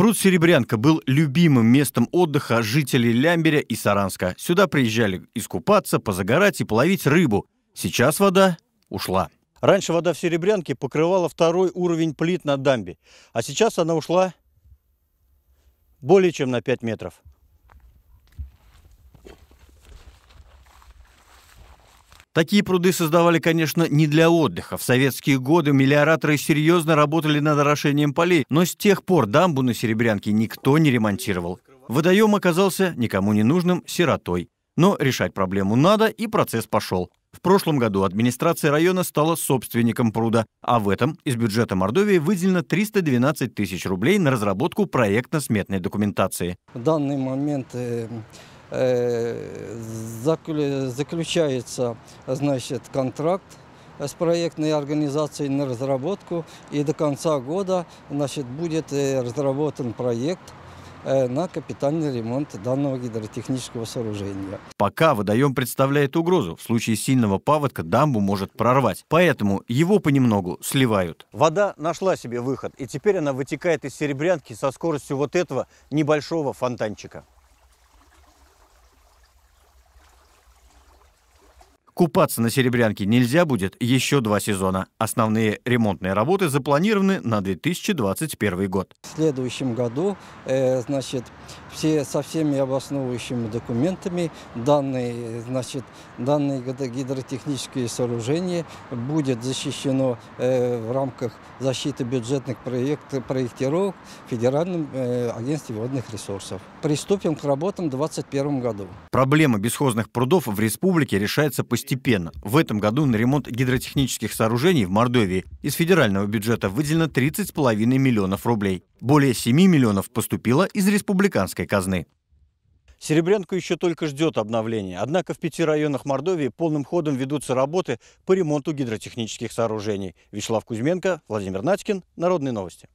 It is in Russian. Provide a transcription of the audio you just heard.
Пруд Серебрянка был любимым местом отдыха жителей Лямберя и Саранска. Сюда приезжали искупаться, позагорать и половить рыбу. Сейчас вода ушла. Раньше вода в Серебрянке покрывала второй уровень плит на дамбе, а сейчас она ушла более чем на 5 метров. Такие пруды создавали, конечно, не для отдыха. В советские годы мелиораторы серьезно работали над орошением полей, но с тех пор дамбу на Серебрянке никто не ремонтировал. Водоем оказался никому не нужным сиротой. Но решать проблему надо, и процесс пошел. В прошлом году администрация района стала собственником пруда, а в этом из бюджета Мордовии выделено 312 тысяч рублей на разработку проектно-сметной документации. В данный момент э, э, заключается значит, контракт с проектной организацией на разработку, и до конца года значит, будет э, разработан проект э, на капитальный ремонт данного гидротехнического сооружения. Пока водоем представляет угрозу. В случае сильного паводка дамбу может прорвать. Поэтому его понемногу сливают. Вода нашла себе выход, и теперь она вытекает из Серебрянки со скоростью вот этого небольшого фонтанчика. Купаться на Серебрянке нельзя будет еще два сезона. Основные ремонтные работы запланированы на 2021 год. В следующем году э, значит, все, со всеми обосновывающими документами данные, значит, данные гидротехнические сооружения будет защищено э, в рамках защиты бюджетных проект, проектировок Федеральным э, агентстве водных ресурсов. Приступим к работам в 2021 году. Проблема бесхозных прудов в республике решается постепенно постепенно. В этом году на ремонт гидротехнических сооружений в Мордовии из федерального бюджета выделено 30,5 миллионов рублей. Более 7 миллионов поступило из республиканской казны. Серебрянку еще только ждет обновление. Однако в пяти районах Мордовии полным ходом ведутся работы по ремонту гидротехнических сооружений. Вячеслав Кузьменко, Владимир Начкин, Народные новости.